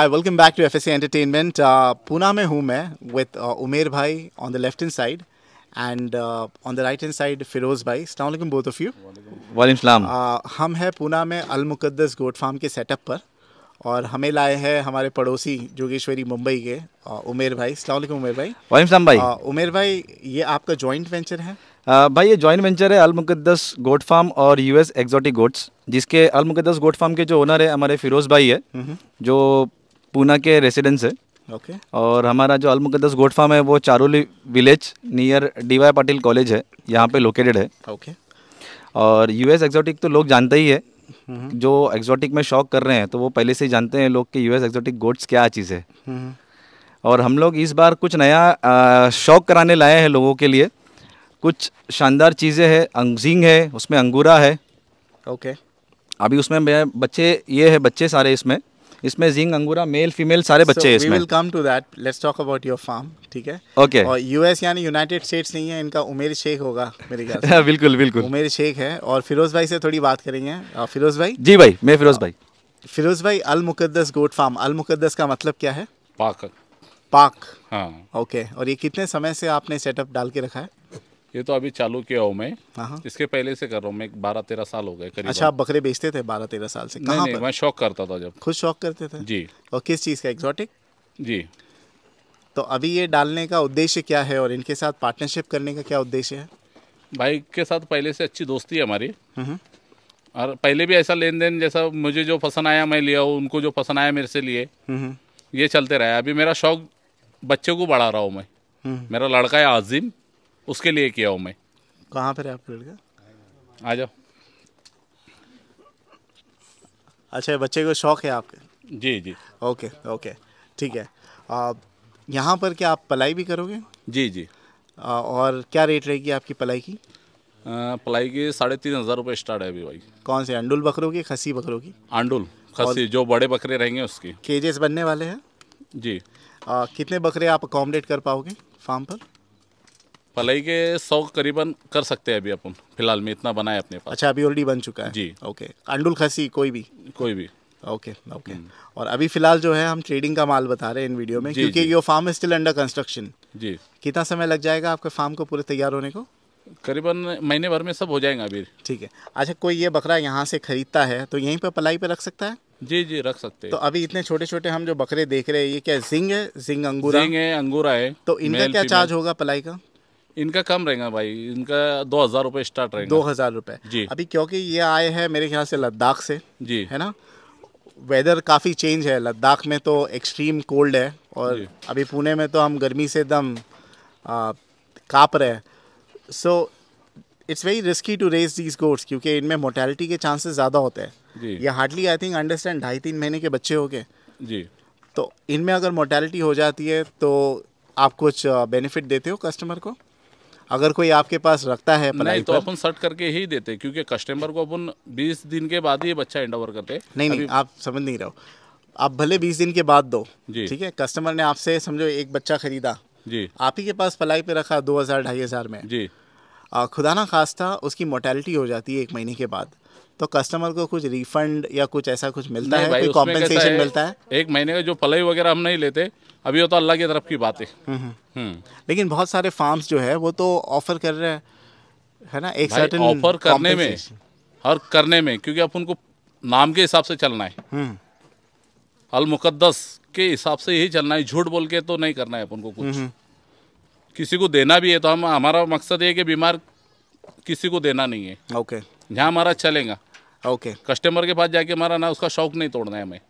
Hi welcome back to F S entertainment Poona में हूँ मैं विद उमेर भाई on the left hand side and on the right hand side Firoz भाई अलैक्म both of you वाले हम हैं पूना में अल मुकद्दस गोट फार्म के सेटअप पर और हमें लाए हैं हमारे पड़ोसी जोगेश्वरी मुंबई के uh, उमेर भाई अलैक्म उमेर भाई वाले सलाम भाई uh, उमेर भाई ये आपका जॉइंट वेंचर है Uh, भाई ये जॉइंट वेंचर है अल मुकद्दस गोट फार्म और यूएस एक्जॉटिक गोट्स जिसके अल मुकद्दस गोट फार्म के जो ओनर है हमारे फिरोज़ भाई है हम्म। जो पूना के रेसिडेंस है ओके okay. और हमारा जो अलमुकदस गोट फार्म है वो Charoli village near D Y Patil college है यहाँ पे लोकेटेड है ओके okay. और यूएस एक्जोटिक तो लोग जानते ही है हम्म। जो एक्जॉटिक में शौक कर रहे हैं तो वो पहले से ही जानते हैं लोग कि यूएस एक्जोटिक गोट्स क्या चीज़ है हम्म। और हम लोग इस बार कुछ नया शौक कराने लाए हैं लोगों के लिए कुछ शानदार चीज़ें हैं अंगजिंग है उसमें अंगूरा है ओके okay. अभी उसमें बच्चे ये है बच्चे सारे इसमें इसमें जिंग अंगूरा मेल फीमेल सारे बच्चे हैं इसमें come to that let's talk about your farm ठीक है ओके और यूएस यानी यूनाइटेड स्टेट्स नहीं है इनका उमेर शेख होगा मेरे ख्याल बिल्कुल बिल्कुल उमेर शेख है और फिरोज भाई से थोड़ी बात करेंगे फिरोज भाई जी भाई मैं फिरोज भाई फिरोज भाई अल मुकद्दस गोट फार्म अल मुकद्दस का मतलब क्या है पाक पाक हाँ ओके और ये कितने समय से आपने सेटअप डाल के रखा है ये तो अभी चालू किया हूँ मैं हाँ, हाँ। इसके पहले से कर रहा हूँ मैं बारह तेरह साल हो गए अच्छा आप बकरे बेचते थे बारह तेरह साल से कहाँ मैं शौक करता था जब खुद शौक करते थे जी और किस चीज़ का एग्जॉटिक जी तो अभी ये डालने का उद्देश्य क्या है और इनके साथ पार्टनरशिप करने का क्या उद्देश्य है भाई के साथ पहले से अच्छी दोस्ती है हमारी हम्म, हम्म। और पहले भी ऐसा लेन देन जैसा मुझे जो पसंद आया मैं लिया हूँ उनको जो पसंद आया मेरे से लिए हम्म, ये चलते रहे अभी मेरा शौक बच्चे को बढ़ा रहा हूँ मैं मेरा लड़का है आजिम उसके लिए किया हूँ मैं कहाँ पर है आपका लड़का आ जाओ अच्छा बच्चे को शौक है आपके जी जी ओके ओके ठीक है आप यहाँ पर क्या आप पलाई भी करोगे जी जी आ, और क्या रेट रहेगी आपकी पलाई की आ, पलाई की साढ़े तीन हज़ार रुपये स्टार्ट है अभी भाई कौन से अंडुल बकरों की खसी बकरों की अंडुल खसी जो बड़े बकरे रहेंगे उसकी केजेस बनने वाले हैं जी आ, कितने बकरे आप अकोमोडेट कर पाओगे फार्म पर पलाई के सौ करीबन कर सकते हैं अभी अपन फिलहाल में इतना बनाए अपने पास अच्छा अभी ऑलरेडी बन चुका है जी ओके अंडुल खसी कोई भी कोई भी ओके ओके हम्म। और अभी फिलहाल जो है हम ट्रेडिंग का माल बता रहे हैं इन वीडियो में क्योंकि your farm is still under construction जी कितना समय लग जाएगा आपके फार्म को पूरे तैयार होने को करीबन महीने भर में सब हो जाएगा अभी ठीक है अच्छा कोई ये बकरा यहाँ से खरीदता है तो यहीं पर पलाई पे रख सकता है जी जी रख सकते हैं तो अभी इतने छोटे छोटे हम जो बकरे देख रहे हैं ये क्या जिंग है जिंग अंगूरा जिंग है अंगूरा है तो इनका क्या चार्ज होगा पलाई का इनका कम रहेगा भाई इनका दो हज़ार रुपये स्टार्ट रहेगा दो हज़ार रुपये जी अभी क्योंकि ये आए हैं मेरे ख्याल से लद्दाख से जी है ना वेदर काफ़ी चेंज है लद्दाख में तो एक्सट्रीम कोल्ड है और अभी पुणे में तो हम गर्मी से एकदम काप रहे हैं so it's very risky to raise these goats क्योंकि इनमें मोटेलिटी के चांसेस ज़्यादा होते हैं ये हार्डली आई थिंक अंडरस्टैंड ढाई तीन महीने के बच्चे हो गए जी तो इनमें अगर मोटेलिटी हो जाती है तो आप कुछ बेनिफिट देते हो कस्टमर को अगर कोई आपके पास रखता है नहीं तो अपन सर्ट करके ही देते क्योंकि कस्टमर को अपन बीस दिन के बाद ही बच्चा हैंड ओवर करते नहीं नहीं आप समझ नहीं रहे हो आप भले बीस दिन के बाद दो ठीक है कस्टमर ने आपसे समझो एक बच्चा खरीदा जी आप ही के पास पलाई पे रखा दो हज़ार ढाई हज़ार में जी खुदा ना खास्ता उसकी मोटेलिटी हो जाती है एक महीने के बाद तो कस्टमर को कुछ रिफंड या कुछ ऐसा कुछ मिलता है कोई कॉम्पेंसेशन मिलता है एक महीने का जो पलाई वगैरह हम नहीं लेते अभी वो तो अल्लाह की तरफ की बात है हम्म, हम्म। हम्म। लेकिन बहुत सारे फार्म्स जो है वो तो ऑफर कर रहे हैं है ना एक सर्टन ऑफर करने में और करने में क्योंकि अपन को नाम के हिसाब से चलना है अल मुकद्दस के हिसाब से ही चलना है झूठ बोल के तो नहीं करना है अपन को कुछ किसी को देना भी है तो हम हमारा मकसद ये कि बीमार किसी को देना नहीं है ओके जहाँ हमारा चलेगा ओके कस्टमर के पास जाके मरा ना उसका शौक नहीं तोड़ना है हमें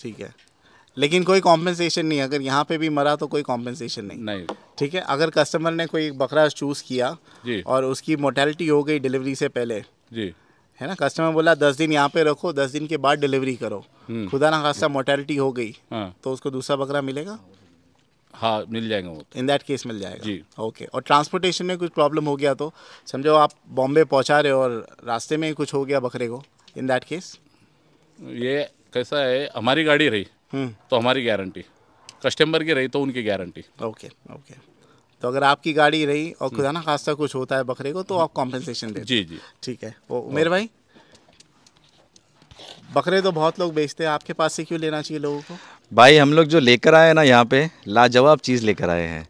ठीक है लेकिन कोई कॉम्पेंसेशन नहीं अगर यहाँ पे भी मरा तो कोई कॉम्पेंसेशन नहीं नहीं ठीक है अगर कस्टमर ने कोई बकरा चूज़ किया जी और उसकी मोटेलिटी हो गई डिलीवरी से पहले जी है ना कस्टमर बोला दस दिन यहाँ पे रखो दस दिन के बाद डिलीवरी करो हम्म। खुदा ना खासा मोटेलिटी हो गई हाँ। तो उसको दूसरा बकरा मिलेगा हाँ मिल जाएगा वो इन दैट केस मिल जाएगा जी ओके और ट्रांसपोर्टेशन में कुछ प्रॉब्लम हो गया तो समझो आप बॉम्बे पहुँचा रहे हो और रास्ते में कुछ हो गया बकरे को इन दैट केस ये कैसा है हमारी गाड़ी रही हम्म। तो हमारी गारंटी कस्टमर की रही तो उनकी गारंटी ओके ओके तो अगर आपकी गाड़ी रही और खुदा ना खासा कुछ होता है बकरे को तो आप कॉम्पेंसेशन दे जी जी ठीक है वो उमेर भाई बकरे तो बहुत लोग बेचते हैं आपके पास से क्यों लेना चाहिए लोगों को भाई हम लोग जो लेकर आए ना यहाँ पे लाजवाब चीज़ लेकर आए हैं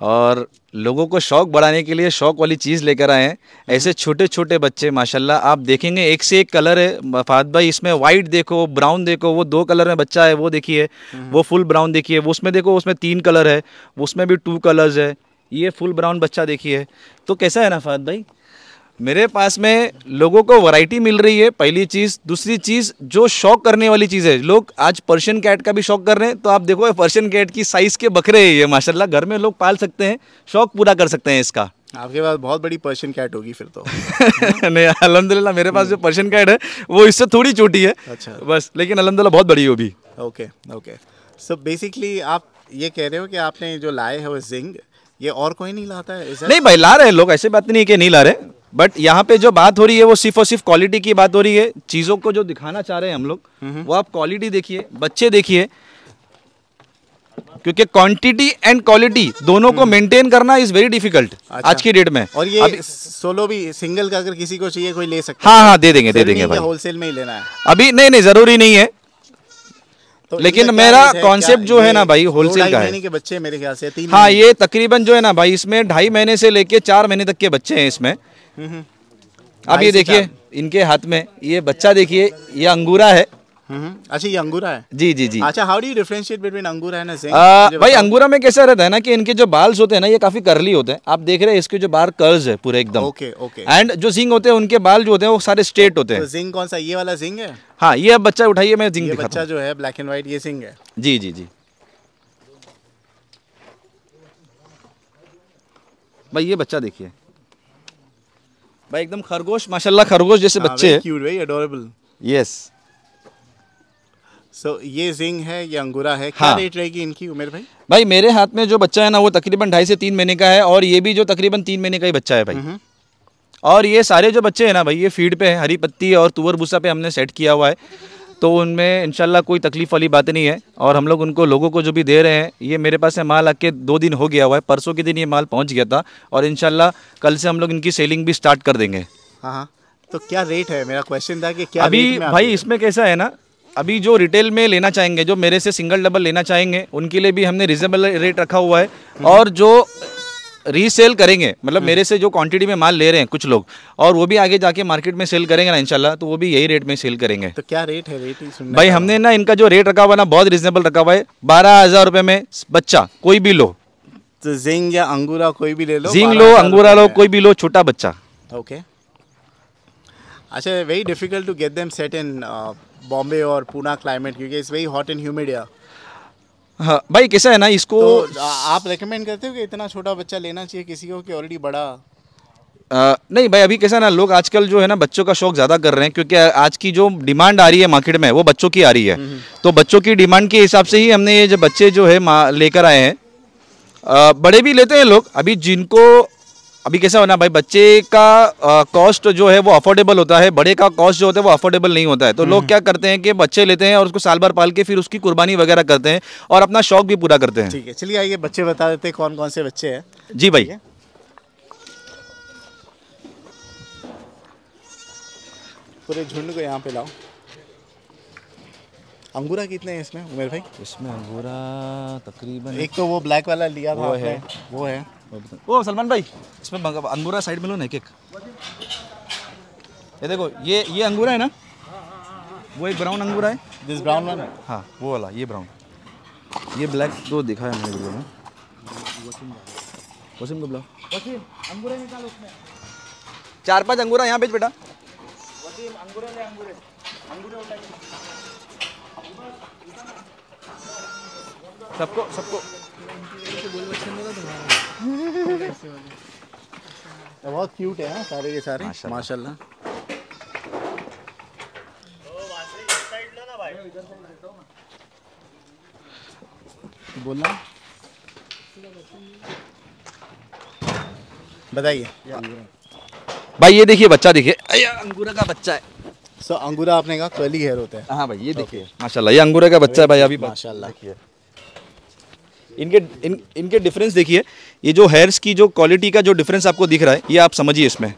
और लोगों को शौक़ बढ़ाने के लिए शौक़ वाली चीज़ लेकर आए हैं हम्म। ऐसे छोटे छोटे बच्चे माशाल्लाह आप देखेंगे एक से एक कलर है फात भाई इसमें वाइट देखो ब्राउन देखो वो दो कलर में बच्चा है वो देखिए हम्म। वो फुल ब्राउन देखिए वो उसमें देखो उसमें तीन कलर है उसमें भी टू कलर्स है ये फुल ब्राउन बच्चा देखिए तो कैसा है ना फात भाई मेरे पास में लोगों को वैरायटी मिल रही है पहली चीज़ दूसरी चीज़ जो शौक करने वाली चीज़ है लोग आज पर्शियन कैट का भी शौक कर रहे हैं तो आप देखो पर्शियन कैट की साइज़ के बकरे हैं ये माशाल्लाह घर में लोग पाल सकते हैं शौक पूरा कर सकते हैं इसका आपके पास बहुत बड़ी पर्शियन कैट होगी फिर तो नहीं अलहमदिल्ला मेरे पास जो पर्शियन हम्म। कैट है वो इससे थोड़ी छोटी है अच्छा बस लेकिन अलहमदिल्ला बहुत बड़ी होगी वो भी ओके ओके सो बेसिकली आप ये कह रहे हो कि आपने जो लाए है वो जिंग ये और कोई नहीं लाता है नहीं भाई ला रहे हैं लोग ऐसे बात नहीं है कि नहीं ला रहे बट यहाँ पे जो बात हो रही है वो सिर्फ और सिर्फ क्वालिटी की बात हो रही है चीज़ों को जो दिखाना चाह रहे हैं हम लोग वो आप क्वालिटी देखिए बच्चे देखिए क्योंकि क्वांटिटी एंड क्वालिटी दोनों को मेंटेन हम्म। करना इज वेरी डिफिकल्ट आज की डेट में और ये अभी, सोलो भी सिंगल का अगर किसी को चाहिए कोई ले सकता हाँ हाँ दे देंगे दे देंगे भाई होलसेल में ही लेना है अभी नहीं नहीं जरूरी नहीं है तो लेकिन मेरा कॉन्सेप्ट जो है ना भाई होलसेल का है के बच्चे मेरे ख्याल से हाँ ये तकरीबन जो है ना भाई इसमें ढाई महीने से लेके चार महीने तक के बच्चे हैं इसमें अब ये देखिए इनके हाथ में ये बच्चा देखिए ये अंगूरा है हम्म, हम्म। अच्छा ये अंगूरा है जी जी जी अच्छा हाउ डू डिफरेंशिएट बिटवीन अंगूरा है ना भाई अंगूरा में कैसा रहता है ना कि इनके जो बाल्स होते हैं ना ये काफी करली होते हैं आप देख रहे हैं इसके जो बाल कर्ल्स है पूरे एकदम ओके ओके एंड जो जिंग होते हैं उनके बाल जो होते हैं वो सारे स्ट्रेट होते हैं तो जिंग कौन सा ये वाला जिंग है हाँ ये अब बच्चा उठाइए मैं जिंग बच्चा जो है ब्लैक एंड व्हाइट ये सिंग है जी जी जी भाई ये बच्चा देखिए भाई एकदम खरगोश माशाल्लाह खरगोश जैसे हाँ, बच्चे हैं क्यूट यस सो so, ये जिंग है ये अंगूरा है क्या हाँ. रेट रहेगी इनकी उमेर भाई भाई मेरे हाथ में जो बच्चा है ना वो तकरीबन ढाई से तीन महीने का है और ये भी जो तकरीबन तीन महीने का ही बच्चा है भाई हम्म। और ये सारे जो बच्चे हैं ना भाई ये फीड पे है हरी पत्ती और तुवर भूसा पे हमने सेट किया हुआ है तो उनमें इनशाला कोई तकलीफ़ वाली बात नहीं है और हम लोग उनको लोगों को जो भी दे रहे हैं ये मेरे पास है माल आके दो दिन हो गया हुआ है परसों के दिन ये माल पहुँच गया था और इनशाला कल से हम लोग इनकी सेलिंग भी स्टार्ट कर देंगे हाँ हाँ तो क्या रेट है मेरा क्वेश्चन था कि क्या अभी भाई इसमें कैसा है ना अभी जो रिटेल में लेना चाहेंगे जो मेरे से सिंगल डबल लेना चाहेंगे उनके लिए भी हमने रिजनेबल रेट रखा हुआ है हम्म। और जो रीसेल करेंगे मतलब हम्म। मेरे से जो क्वांटिटी में माल ले रहे हैं कुछ लोग और वो भी आगे जाके मार्केट में सेल करेंगे ना इनशाला तो वो भी यही रेट में सेल करेंगे तो क्या रेट है रेट ही भाई हमने ना इनका जो रेट रखा हुआ ना बहुत रिजनेबल रखा हुआ है बारह हजार रुपये में बच्चा कोई भी लो तो जिंग या अंगूरा कोई भी ले लो जिंग लो अंगूरा लो कोई भी लो छोटा बच्चा ओके अच्छा very difficult to get them set in Bombay और पूना क्लाइमेट क्योंकि it's very hot and humid हाँ भाई कैसा है ना इसको तो आप रेकमेंड करते हो कि इतना छोटा बच्चा लेना चाहिए किसी को कि ऑलरेडी बड़ा आ, नहीं भाई अभी कैसा ना लोग आजकल जो है ना बच्चों का शौक ज़्यादा कर रहे हैं क्योंकि आज की जो डिमांड आ रही है मार्केट में वो बच्चों की आ रही है हम्म, हम्म। तो बच्चों की डिमांड के हिसाब से ही हमने ये जो बच्चे जो है लेकर आए हैं बड़े भी लेते हैं लोग अभी जिनको अभी कैसा होना भाई बच्चे का कॉस्ट जो है वो अफोर्डेबल होता है बड़े का कॉस्ट जो होता है वो अफोर्डेबल नहीं होता है तो लोग हम्म। क्या करते हैं कि बच्चे लेते हैं और उसको साल भर पाल के फिर उसकी कुर्बानी वगैरह करते हैं और अपना शौक भी पूरा करते हैं ठीक है चलिए आइए बच्चे बता देते हैं कौन कौन से बच्चे हैं जी भाई पूरे झुंड को यहाँ पे लाओ अंगूरा कितने हैं इसमें उमेर भाई इसमें अंगूरा तकरीबन एक तो वो ब्लैक वाला लिया था वो है वो है ओ सलमान भाई इसमें अंगूरा साइड में लो ना एक एक ये देखो ये ये अंगूरा है ना वो एक ब्राउन अंगूरा है दिस ब्राउन वाला हाँ वो वाला ये ब्राउन ये ब्लैक दो दिखा है मैंने वीडियो में वसीम को बुलाओ वसीम अंगूरे निकालो उसमें चार पांच अंगूरा यहाँ भेज बेटा वसीम अंगूरे ले अंगूरे अंगूरे उठाइए सबको सबको बहुत क्यूट है सारे के सारे माशाल्लाह बोलना बताइए भाई ये देखिए बच्चा देखिए अंगूरा का बच्चा है सो so, अंगूरा आपने कहा कली हेयर होता है हाँ भाई ये देखिए माशाल्लाह ये अंगूरा का बच्चा है भाई अभी माशाल्लाह इनके इन इनके डिफरेंस देखिए ये जो हेयर्स की जो क्वालिटी का जो डिफरेंस आपको दिख रहा है ये आप समझिए इसमें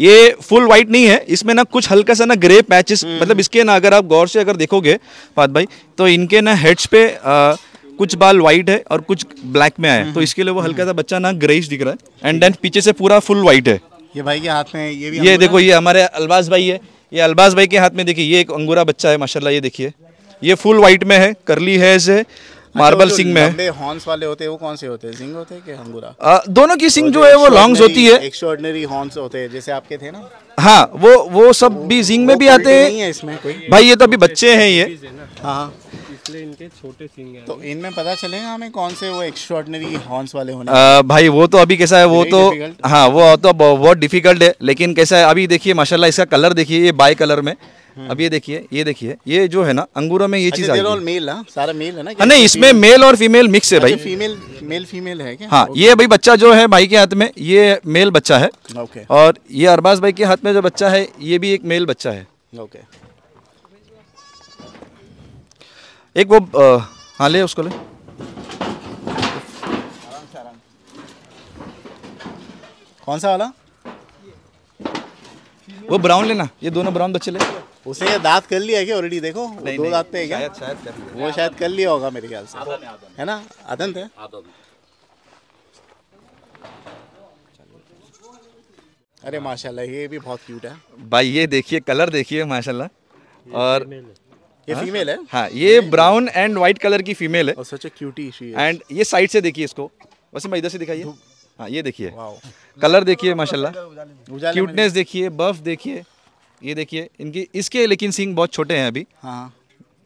ये फुल वाइट नहीं है इसमें ना कुछ हल्का सा ना ग्रे हम्म। पैचेस मतलब इसके ना अगर आप गौर से अगर देखोगे पाद भाई तो इनके ना हेड्स पे आ, कुछ बाल वाइट है और कुछ ब्लैक में आए तो हम्म। इसके लिए वो हल्का हम्म। सा बच्चा ना ग्रेस दिख रहा है एंड देन पीछे से पूरा फुल वाइट है ये भाई के हाथ में ये भी ये देखो ये हमारे अलबाज भाई है ये अलबाज भाई के हाथ में देखिए ये एक अंगूरा बच्चा है माशाला ये देखिए ये फुल वाइट में है करली है अच्छा, है मार्बल सिंग में हॉर्न्स वाले होते हैं वो कौन से होते हैं सिंह होते हैं कि हंगुरा दोनों की सिंग जो है वो लॉन्ग्स होती है एक्स्ट्रॉर्डनरी हॉर्न्स होते हैं जैसे आपके थे ना हाँ वो वो सब वो, भी जिंग में भी आते हैं है इसमें कोई भाई ये तो अभी बच्चे हैं ये हाँ इनके छोटे सिंग तो इनमें पता चलेगा हमें कौन से वो एक्स्ट्रॉर्डनरी हॉर्न्स वाले होने आ, भाई वो तो अभी कैसा है वो तो हाँ वो तो बहुत डिफिकल्ट है लेकिन कैसा है अभी देखिए माशाल्लाह इसका कलर देखिए ये बाई कलर में अब ये देखिए ये देखिए ये जो है ना अंगूरों में ये चीज है मेल सारा मेल है ना हाँ, नहीं इसमें मेल और फीमेल मिक्स है अच्छा, भाई फीमेल मेल फीमेल है क्या हाँ ये भाई बच्चा जो है भाई के हाथ में ये मेल बच्चा है और ये अरबाज भाई के हाथ में जो बच्चा है ये भी एक मेल बच्चा है ओके एक वो हाँ ले उसको ले कौन सा वाला वो ब्राउन लेना ये दोनों ब्राउन बच्चे ले उसने ये दांत कर लिया क्या ऑलरेडी देखो नहीं, दो दांत पे क्या वो शायद कर लिया होगा मेरे ख्याल से है ना आदंत है अरे माशाल्लाह ये भी बहुत क्यूट है भाई ये देखिए कलर देखिए माशाल्लाह और ये फीमेल हाँ? है हाँ ये ब्राउन एंड व्हाइट कलर की फीमेल है और सच क्यूटी एंड ये साइड से देखिए इसको वैसे मैं इधर से दिखाइए हाँ ये देखिए कलर देखिए माशाल्लाह क्यूटनेस देखिए बफ देखिए ये देखिए इनकी इसके लेकिन सिंग बहुत छोटे हैं अभी हाँ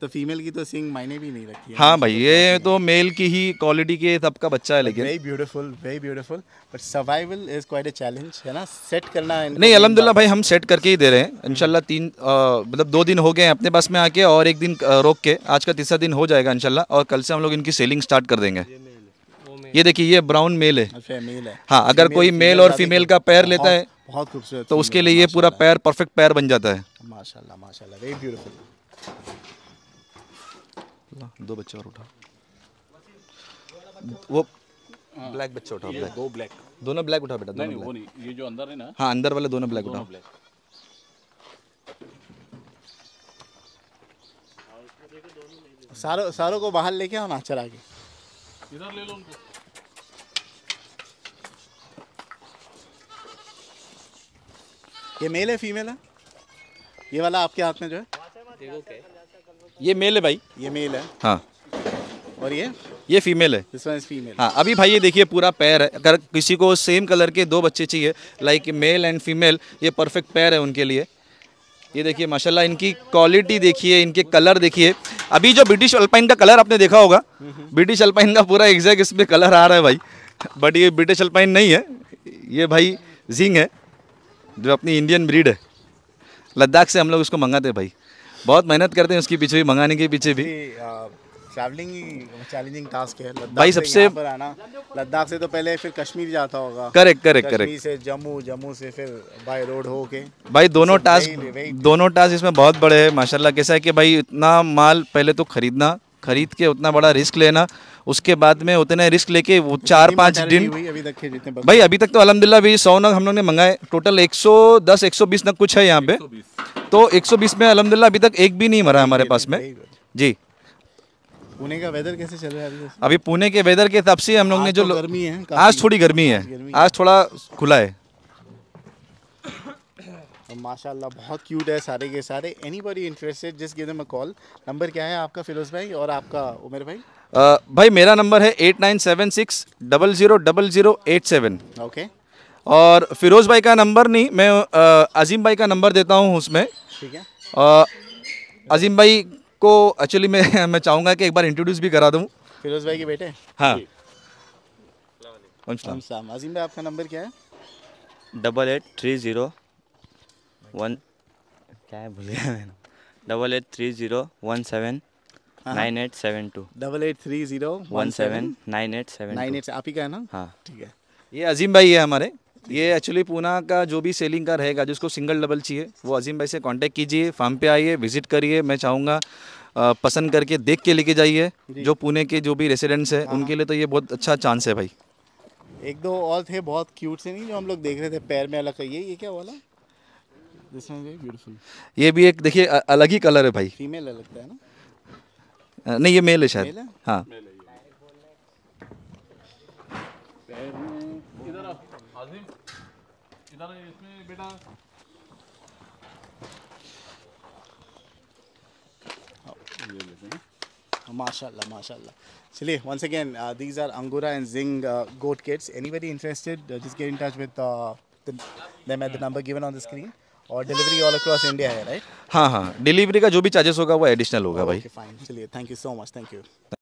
तो फीमेल की तो सिंग मायने भी नहीं रखी है हाँ भाई ये तो मेल की ही क्वालिटी के सबका बच्चा है लेकिन very beautiful very beautiful but survival is quite a challenge है ना सेट करना नहीं अलहमदिल्ला भाई हम सेट करके ही दे रहे हैं इनशाला तीन मतलब दो दिन हो गए हैं अपने पास में आके और एक दिन रोक के आज का तीसरा दिन हो जाएगा इनशाला और कल से हम लोग इनकी सेलिंग स्टार्ट कर देंगे ये देखिए ये ब्राउन अच्छा, मेल है हाँ अगर कोई मेल तो और फीमेल का पैर लेता है बहुत खूबसूरत तो उसके लिए ये पूरा पैर परफेक्ट पैर बन जाता है माशाल्लाह माशाल्लाह वेरी ब्यूटीफुल दो बच्चे और उठा वो ब्लैक बच्चे उठा ब्लैक दो ब्लैक दोनों ब्लैक उठा बेटा नहीं वो नहीं ये जो अंदर है ना हाँ अंदर वाले दोनों ब्लैक उठा सारों सारों को बाहर लेके आना चला के इधर ले लो उनको ये मेल है फीमेल है ये वाला आपके हाथ में जो है ये मेल है भाई ये मेल है हाँ और ये ये फीमेल है दिस वन इज फीमेल हाँ अभी भाई ये देखिए पूरा पैर है अगर किसी को सेम कलर के दो बच्चे चाहिए लाइक मेल एंड फीमेल ये परफेक्ट पैर है उनके लिए ये देखिए माशाल्लाह इनकी क्वालिटी देखिए इनके कलर देखिए अभी जो ब्रिटिश अल्पाइन का कलर आपने देखा होगा ब्रिटिश अल्पाइन का पूरा एग्जैक्ट इसमें कलर आ रहा है भाई बट ये ब्रिटिश अल्पाइन नहीं है ये भाई जिंग है जो अपनी इंडियन ब्रीड है लद्दाख से हम लोग उसको मंगाते हैं भाई बहुत मेहनत करते हैं उसके पीछे भी मंगाने के पीछे भी ट्रैवलिंग चैलेंजिंग टास्क है भाई सबसे आना लद्दाख से तो पहले फिर कश्मीर जाता होगा करेक्ट करेक्ट करेक्ट से जम्मू जम्मू से फिर बाय रोड हो के भाई दोनों टास्क दोनों टास्क इसमें बहुत बड़े हैं माशाल्लाह कैसा है कि भाई इतना माल पहले तो खरीदना खरीद के उतना बड़ा रिस्क लेना उसके बाद में उतने रिस्क लेके वो चार पाँच दिन भाई अभी तक तो अलहमदिल्ला भी सौ नग हम लोग ने मंगाए टोटल 110 120 नग कुछ है यहाँ पे तो 120 में अलहमदिल्ला अभी तक एक भी नहीं मरा हमारे पास में जी पुणे का वेदर कैसे चल रहा है अभी अभी पुणे के वेदर के हिसाब से हम लोग ने जो तो गर्मी है आज थोड़ी गर्मी है आज थोड़ा खुला है माशाल्लाह बहुत क्यूट है सारे के सारे एनी बड़ी इंटरेस्टेड जिस गिव में कॉल नंबर क्या है आपका फिरोज भाई और आपका उमेर भाई आ, भाई मेरा नंबर है eight nine seven six double zero double zero eight seven okay और फिरोज भाई का नंबर नहीं मैं आ, अजीम भाई का नंबर देता हूँ उसमें ठीक है आ, अजीम भाई को एक्चुअली मैं मैं चाहूँगा कि एक बार इंट्रोड्यूस भी करा दूँ फिरोज भाई के बेटे हाँ अजीम भाई आपका नंबर क्या है double eight three zero one क्या है भूल गया मैंने double eight three zero one seven nine eight seven two double eight three zero one seven nine eight seven nine eight आप ही का है ना हाँ ठीक है ये अजीम भाई है हमारे ये एक्चुअली पूना का जो भी सेलिंग का रहेगा जिसको सिंगल डबल चाहिए वो अजीम भाई से कांटेक्ट कीजिए फार्म पे आइए विजिट करिए मैं चाहूँगा पसंद करके देख के लेके जाइए जो पुणे के जो भी रेसिडेंट्स हैं हाँ, हाँ। उनके लिए तो ये बहुत अच्छा चांस है भाई एक दो और थे बहुत क्यूट से नहीं जो हम लोग देख रहे थे पैर में अलग ये ये क्या वाला ये भी एक देखिए अलग ही कलर है भाई फीमेल लगता है नहीं ये मेल है शायद हाँ माशा माशा चलिए once again these are angora and जिंग goat kits any very interested जिस get in touch with number given on the screen और डिलीवरी ऑल अक्रॉस इंडिया है राइट हाँ हाँ डिलीवरी का जो भी चार्जेस होगा वो एडिशनल होगा भाई फाइन चलिए thank you so much thank you